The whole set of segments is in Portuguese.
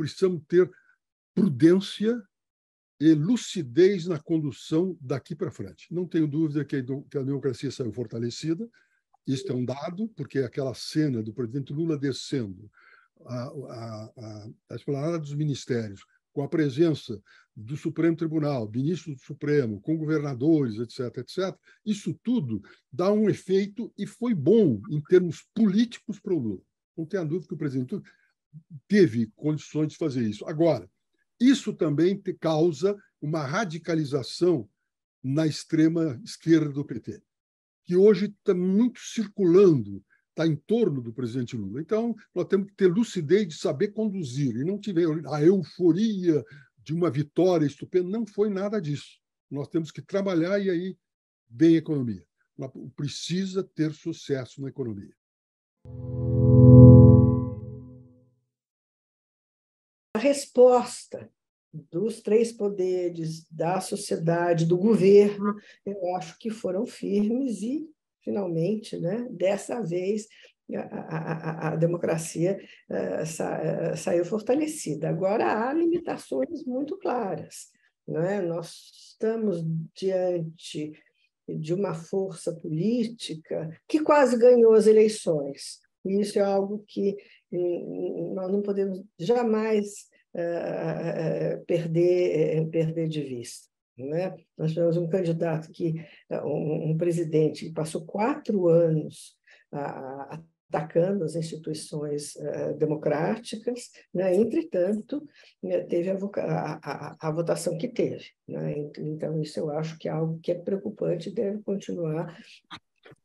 precisamos ter prudência e lucidez na condução daqui para frente. Não tenho dúvida que a democracia saiu fortalecida, isso é um dado, porque aquela cena do presidente Lula descendo a, a, a, a esplanada dos ministérios, com a presença do Supremo Tribunal, ministro do Supremo, com governadores, etc., etc., isso tudo dá um efeito e foi bom em termos políticos para o Lula. Não tenha dúvida que o presidente teve condições de fazer isso. Agora, isso também causa uma radicalização na extrema esquerda do PT, que hoje está muito circulando, está em torno do presidente Lula. Então, nós temos que ter lucidez de saber conduzir e não tiver a euforia de uma vitória estupenda. Não foi nada disso. Nós temos que trabalhar e aí vem a economia. Precisa ter sucesso na economia. resposta dos três poderes, da sociedade, do governo, eu acho que foram firmes e, finalmente, né, dessa vez, a, a, a democracia uh, sa, uh, saiu fortalecida. Agora, há limitações muito claras. Não é? Nós estamos diante de uma força política que quase ganhou as eleições. E isso é algo que hum, hum, nós não podemos jamais eh, eh, eh, perder, perder de vista. Né? Nós tivemos um candidato que, um, um presidente que passou quatro anos atacando as instituições democráticas, né? entretanto, né, teve a, a, a, a, votação que teve. Né? Então, isso eu acho que é algo que é preocupante e deve continuar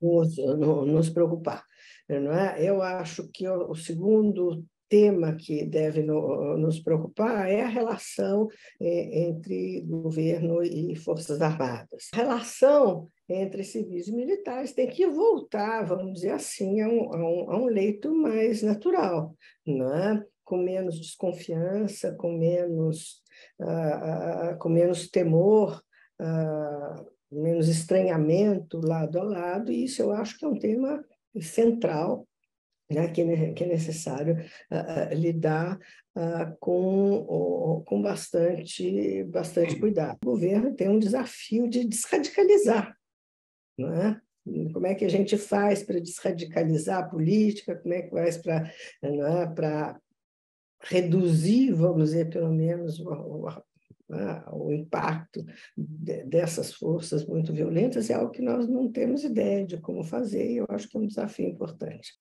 nos, nos preocupar. É? Eu acho que o, o segundo tema que deve no, nos preocupar é a relação é, entre governo e Forças Armadas. A relação entre civis e militares tem que voltar, vamos dizer assim, a um, a um, a um leito mais natural, é? com menos desconfiança, com menos, uh, uh, com menos temor. Uh, menos estranhamento lado a lado, e isso eu acho que é um tema central né, que, é, é necessário uh, lidar uh, com, uh, com bastante, bastante cuidado. O governo tem um desafio de desradicalizar. Né? Como é que a gente faz para desradicalizar a política? Como é que faz para né, reduzir, vamos dizer, pelo menos, o, o né, impacto dessas forças muito violentas é algo que nós não temos ideia de como fazer, e eu acho que é um desafio importante.